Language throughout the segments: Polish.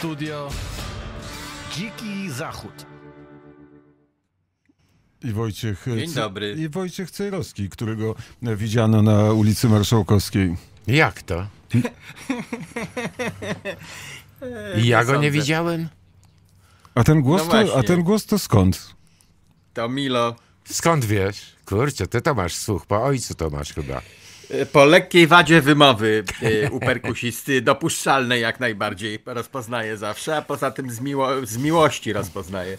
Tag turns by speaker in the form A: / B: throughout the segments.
A: studio Dziki Zachód.
B: I Wojciech, Dzień dobry. I Wojciech Cejrowski, którego widziano na ulicy Marszałkowskiej. Jak to?
C: ja go nie widziałem.
B: A ten głos, no to, a ten głos to skąd?
A: To Milo.
C: Skąd wiesz? Kurczę, ty to masz słuch, po ojcu to masz chyba.
A: Po lekkiej wadzie wymowy e, u perkusisty, dopuszczalnej jak najbardziej, rozpoznaję zawsze, a poza tym z, miło z miłości rozpoznaję.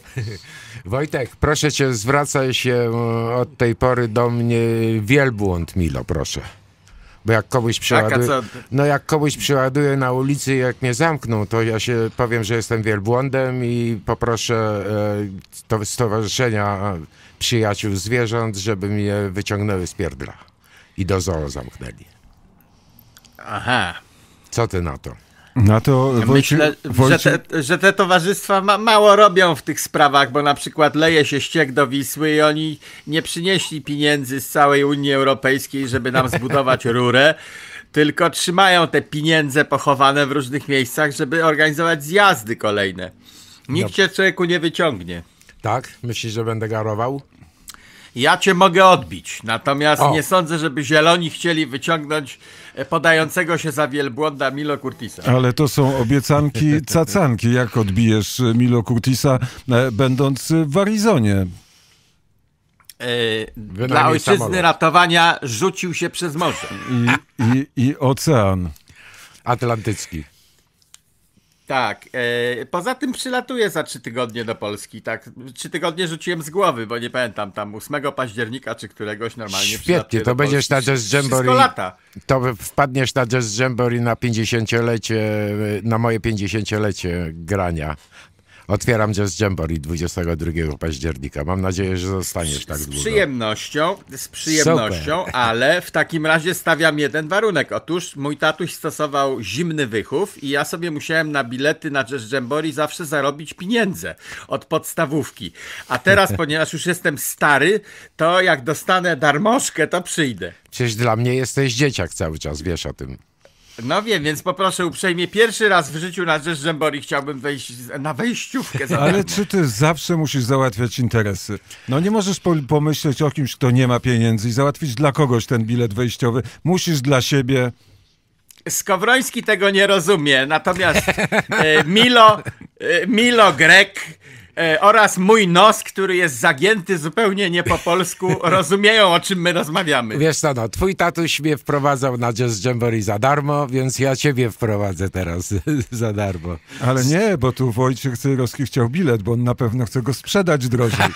A: Wojtek,
C: proszę cię, zwracaj się e, od tej pory do mnie wielbłąd Milo, proszę. Bo jak kogoś tak, przeładuję, no jak komuś przeładuje na ulicy jak mnie zamkną, to ja się powiem, że jestem wielbłądem i poproszę e, to stowarzyszenia przyjaciół zwierząt, żeby mnie wyciągnęły z pierdla i do zoo zamknęli. Aha. Co ty na to? Na to Wojciech, Myślę, Wojciech... Że,
A: te, że, te, towarzystwa ma, mało robią w tych sprawach, bo na przykład leje się ściek do Wisły i oni nie przynieśli pieniędzy z całej Unii Europejskiej, żeby nam zbudować rurę, tylko trzymają te pieniądze pochowane w różnych miejscach, żeby organizować zjazdy kolejne. Nikt no. cię człowieku nie wyciągnie. Tak?
C: Myślisz, że będę garował?
A: Ja cię mogę odbić, natomiast o. nie sądzę, żeby zieloni chcieli wyciągnąć e, podającego się za wielbłąda Milo Curtisa. Ale to są
B: obiecanki cacanki, jak odbijesz e, Milo Curtisa, e, będąc w Arizonie.
A: Yy, dla ojczyzny samolot. ratowania rzucił się przez morze.
B: I, i, i ocean. Atlantycki
A: tak. E, poza tym przylatuję za trzy tygodnie do Polski, tak. Trzy tygodnie rzuciłem z głowy, bo nie pamiętam, tam 8 października czy któregoś normalnie Świetnie, to będziesz na Jazz Jamboree. lata.
C: To wpadniesz na Jazz Jamboree na 50-lecie, na moje 50-lecie grania Otwieram Jazz Jamboree 22 października. Mam nadzieję, że zostaniesz tak z długo. Z
A: przyjemnością, z przyjemnością, Super. ale w takim razie stawiam jeden warunek. Otóż mój tatuś stosował zimny wychów i ja sobie musiałem na bilety na Jazz Jamboree zawsze zarobić pieniądze od podstawówki. A teraz, ponieważ już jestem stary, to jak dostanę darmożkę, to przyjdę.
C: Przecież dla mnie jesteś dzieciak cały czas, wiesz o tym.
A: No wiem, więc poproszę uprzejmie pierwszy raz w życiu na rzecz Żembori chciałbym wejść na wejściówkę. Za Ale czy
C: ty zawsze musisz załatwiać
B: interesy? No nie możesz pomyśleć o kimś, kto nie ma pieniędzy i załatwić dla kogoś ten bilet wejściowy. Musisz dla siebie.
A: Skowroński tego nie rozumie, natomiast e, Milo, e, Milo Grek E, oraz mój nos, który jest zagięty zupełnie nie po polsku, rozumieją o czym my rozmawiamy. Wiesz co, no, twój
C: tatuś mnie wprowadzał na Jazz Jamboree za darmo, więc ja ciebie wprowadzę teraz za darmo.
B: Ale nie, bo tu Wojciech Cyrowski chciał bilet, bo on na pewno chce go sprzedać drożej.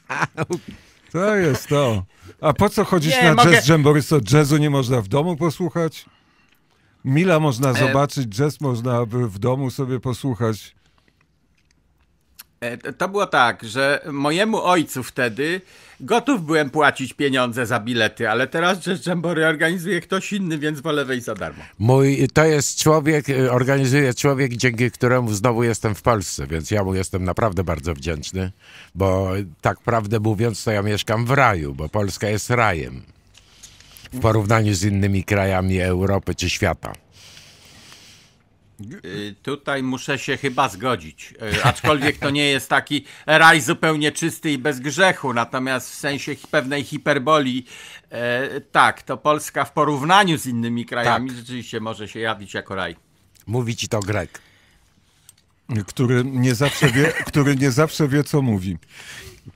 B: to jest to. A po co chodzić nie, na mogę... Jazz Jamboree? Co, jazzu nie można w domu posłuchać? Mila można e, zobaczyć, jazz można w domu sobie posłuchać.
A: E, to było tak, że mojemu ojcu wtedy gotów byłem płacić pieniądze za bilety, ale teraz Jazz Jambory organizuje ktoś inny, więc wolę wejść za darmo.
C: Mój, to jest człowiek, e, organizuje człowiek, dzięki któremu znowu jestem w Polsce, więc ja mu jestem naprawdę bardzo wdzięczny, bo tak prawdę mówiąc, to ja mieszkam w raju, bo Polska jest rajem w porównaniu z innymi krajami Europy czy świata.
A: Y, tutaj muszę się chyba zgodzić, y, aczkolwiek to nie jest taki raj zupełnie czysty i bez grzechu, natomiast w sensie pewnej hiperboli, y, tak, to Polska w porównaniu z innymi krajami tak. rzeczywiście może się jawić jako raj.
C: Mówi ci
B: to Grek. Który nie zawsze wie, który nie zawsze wie co mówi.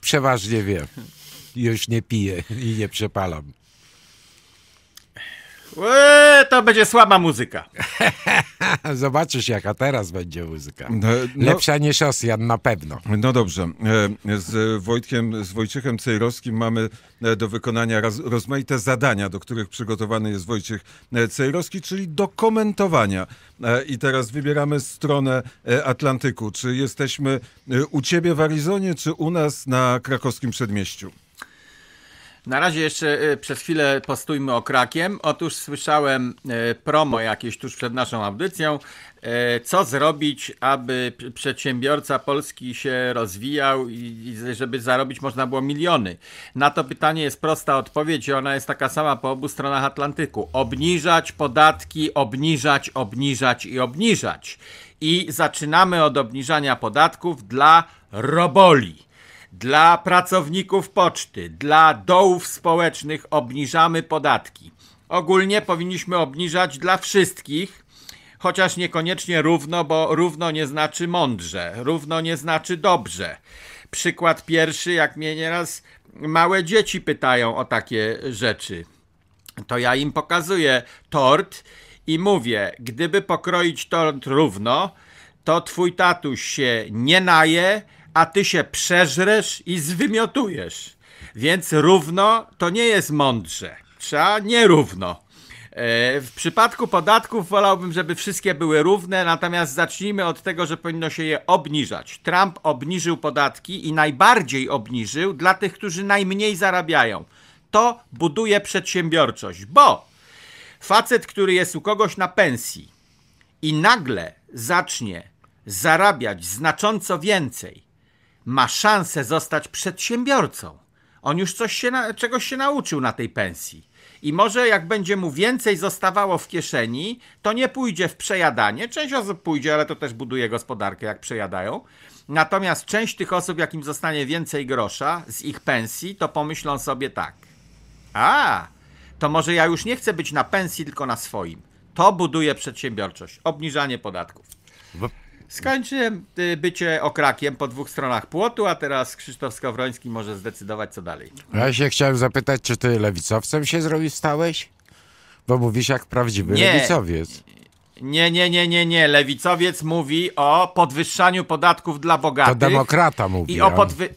C: Przeważnie wie. Już nie piję i nie przepalam.
A: to będzie słaba muzyka. Zobaczysz,
C: jaka teraz będzie muzyka. No, no, Lepsza niż Rosjan na pewno. No dobrze. E,
B: z Wojtkiem, z Wojciechem Cejrowskim mamy e, do wykonania rozmaite zadania, do których przygotowany jest Wojciech e, Cejrowski, czyli do komentowania. I teraz wybieramy stronę Atlantyku. Czy jesteśmy u ciebie w Arizonie, czy u nas na krakowskim przedmieściu?
A: Na razie jeszcze e, przez chwilę postójmy o Krakiem. Otóż słyszałem e, promo jakieś tuż przed naszą audycją. E, co zrobić, aby przedsiębiorca polski się rozwijał i żeby zarobić można było miliony? Na to pytanie jest prosta odpowiedź i ona jest taka sama po obu stronach Atlantyku. Obniżać podatki, obniżać, obniżać i obniżać. I zaczynamy od obniżania podatków dla roboli. Dla pracowników poczty, dla dołów społecznych obniżamy podatki. Ogólnie powinniśmy obniżać dla wszystkich, chociaż niekoniecznie równo, bo równo nie znaczy mądrze, równo nie znaczy dobrze. Przykład pierwszy, jak mnie nieraz małe dzieci pytają o takie rzeczy, to ja im pokazuję tort i mówię, gdyby pokroić tort równo, to twój tatuś się nie naje, a ty się przeżresz i zwymiotujesz. Więc równo to nie jest mądrze. Trzeba nierówno. E, w przypadku podatków wolałbym, żeby wszystkie były równe, natomiast zacznijmy od tego, że powinno się je obniżać. Trump obniżył podatki i najbardziej obniżył dla tych, którzy najmniej zarabiają. To buduje przedsiębiorczość, bo facet, który jest u kogoś na pensji i nagle zacznie zarabiać znacząco więcej, ma szansę zostać przedsiębiorcą. On już coś się czegoś się nauczył na tej pensji. I może jak będzie mu więcej zostawało w kieszeni, to nie pójdzie w przejadanie. Część osób pójdzie, ale to też buduje gospodarkę, jak przejadają. Natomiast część tych osób, jakim zostanie więcej grosza z ich pensji, to pomyślą sobie tak. A, to może ja już nie chcę być na pensji, tylko na swoim. To buduje przedsiębiorczość, obniżanie podatków. Skończyłem y, bycie okrakiem po dwóch stronach płotu, a teraz Krzysztof Skowroński może zdecydować, co dalej.
C: Ja się chciałem zapytać, czy ty lewicowcem się zrobił stałeś? Bo mówisz jak prawdziwy nie. lewicowiec.
A: Nie, nie, nie, nie, nie. Lewicowiec mówi o podwyższaniu podatków dla bogatych. To demokrata mówi. I o podwy...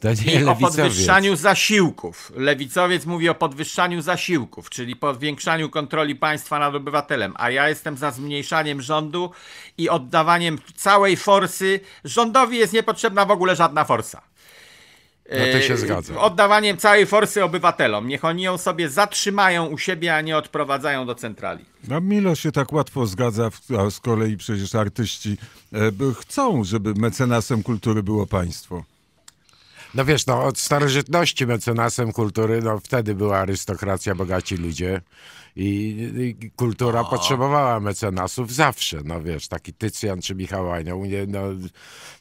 C: To nie I o podwyższaniu
A: zasiłków. Lewicowiec mówi o podwyższaniu zasiłków, czyli powiększaniu kontroli państwa nad obywatelem, a ja jestem za zmniejszaniem rządu i oddawaniem całej forsy. Rządowi jest niepotrzebna w ogóle żadna forsa. No to się e, zgadza. Oddawaniem całej forsy obywatelom. Niech oni ją sobie zatrzymają u siebie, a nie odprowadzają do centrali.
B: No Milo się tak łatwo zgadza, a z kolei przecież artyści e, chcą, żeby mecenasem kultury było państwo.
C: No wiesz, no od starożytności mecenasem kultury, no wtedy była arystokracja, bogaci ludzie i, i kultura o. potrzebowała mecenasów zawsze, no wiesz, taki Tycjan czy Michał Anioł nie, no,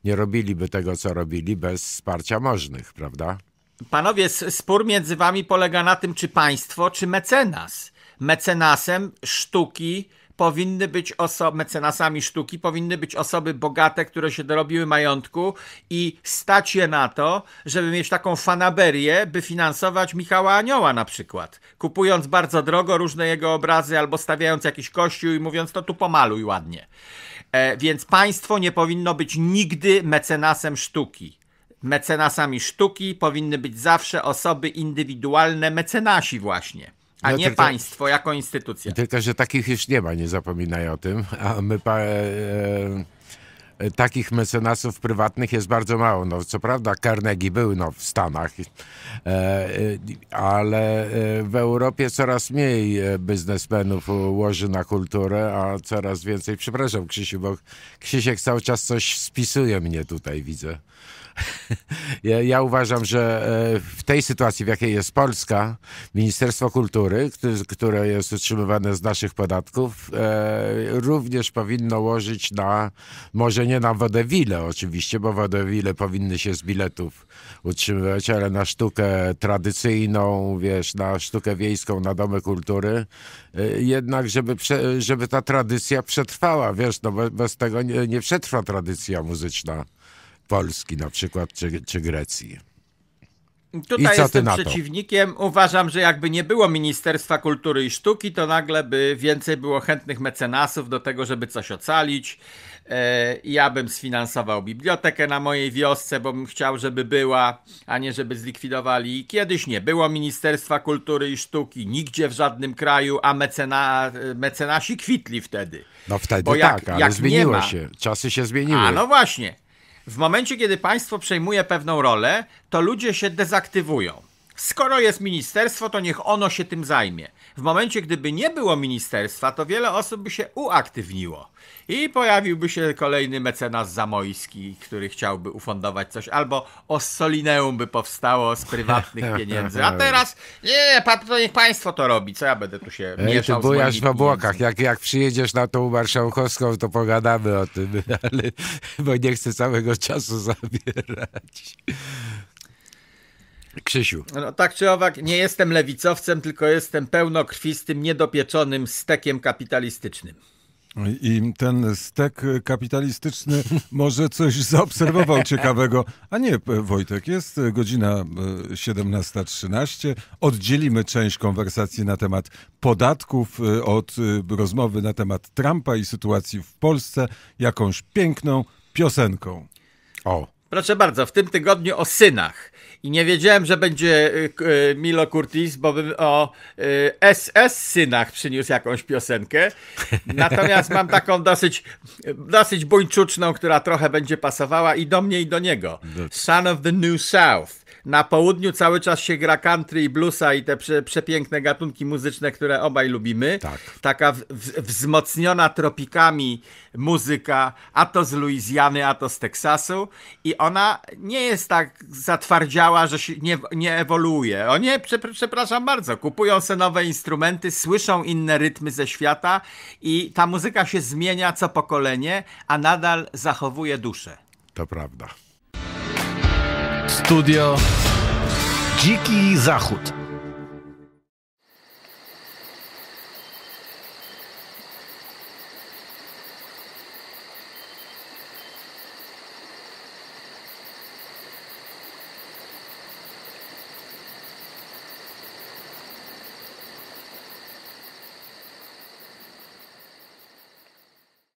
C: nie robiliby tego, co robili bez wsparcia możnych, prawda?
A: Panowie, spór między wami polega na tym, czy państwo, czy mecenas. Mecenasem sztuki, powinny być osoby, mecenasami sztuki, powinny być osoby bogate, które się dorobiły majątku i stać je na to, żeby mieć taką fanaberię, by finansować Michała Anioła na przykład. Kupując bardzo drogo różne jego obrazy albo stawiając jakiś kościół i mówiąc to tu pomaluj ładnie. E, więc państwo nie powinno być nigdy mecenasem sztuki mecenasami sztuki powinny być zawsze osoby indywidualne, mecenasi właśnie. A no, nie tylko, państwo jako instytucja.
C: Tylko, że takich już nie ma, nie zapominaj o tym. A my pa, e, e, takich mecenasów prywatnych jest bardzo mało. No, co prawda Carnegie był no, w Stanach, e, e ale e, w Europie coraz mniej e, biznesmenów łoży na kulturę, a coraz więcej... Przepraszam Krzysiu, bo Krzysiek cały czas coś spisuje mnie tutaj, widzę. Ja, ja, uważam, że e, w tej sytuacji, w jakiej jest Polska, Ministerstwo Kultury, które jest utrzymywane z naszych podatków, e, również powinno łożyć na, może nie na wodewile oczywiście, bo wodewile powinny się z biletów utrzymywać, ale na sztukę tradycyjną, wiesz, na sztukę wiejską, na domy kultury. E, jednak, żeby, żeby ta tradycja przetrwała, wiesz, no bez tego nie, nie przetrwa tradycja muzyczna. Polski na przykład, czy, czy Grecji.
A: Tutaj jestem przeciwnikiem. Uważam, że jakby nie było Ministerstwa Kultury i Sztuki, to nagle by więcej było chętnych mecenasów do tego, żeby coś ocalić. E, ja bym sfinansował bibliotekę na mojej wiosce, bo bym chciał, żeby była, a nie żeby zlikwidowali. Kiedyś nie było Ministerstwa Kultury i Sztuki, nigdzie w żadnym kraju, a mecena, mecenasi kwitli wtedy.
C: No wtedy bo jak, tak, ale jak zmieniło się. Czasy się zmieniły. A no
A: właśnie w momencie, kiedy państwo przejmuje pewną rolę, to ludzie się dezaktywują. Skoro jest ministerstwo, to niech ono się tym zajmie. W momencie, gdyby nie było ministerstwa, to wiele osób by się uaktywniło. I pojawiłby się kolejny mecenas zamojski, który chciałby ufundować coś, albo Ossolineum by powstało z prywatnych pieniędzy. A tak, tak, tak. teraz, nie, to niech państwo to robi, co ja będę tu się Ej, mieszał. Ty bujasz w obłokach,
C: jak, jak przyjedziesz na tą marszałkowską, to pogadamy o tym, ale, bo nie chcę całego czasu zabierać. Krzysiu.
A: No, tak czy owak, nie jestem lewicowcem, tylko jestem pełnokrwistym, niedopieczonym stekiem kapitalistycznym.
B: I ten stek kapitalistyczny może coś zaobserwował ciekawego. A nie, Wojtek, jest godzina 17.13. E, Oddzielimy część konwersacji na temat podatków e, od e, rozmowy na temat Trumpa i sytuacji w Polsce jakąś piękną piosenką. O.
A: Proszę bardzo, w tym tygodniu o synach. I nie wiedziałem, że będzie y, y, Milo Curtis, bo bym o SS y, synach przyniósł jakąś piosenkę. Natomiast mam taką dosyć, dosyć buńczuczną, która trochę będzie pasowała i do mnie, i do niego. Son of the New South. Na południu cały czas się gra country i bluesa i te prze, przepiękne gatunki muzyczne, które obaj lubimy. Tak. Taka w, w, wzmocniona tropikami muzyka, a to z Luizjany, a to z Teksasu. I ona nie jest tak zatwardziała, że się nie, nie ewoluuje. Oni, przepraszam bardzo, kupują se nowe instrumenty, słyszą inne rytmy ze świata i ta muzyka się zmienia co pokolenie, a nadal zachowuje duszę.
C: To prawda. Studio Dziki Zachód.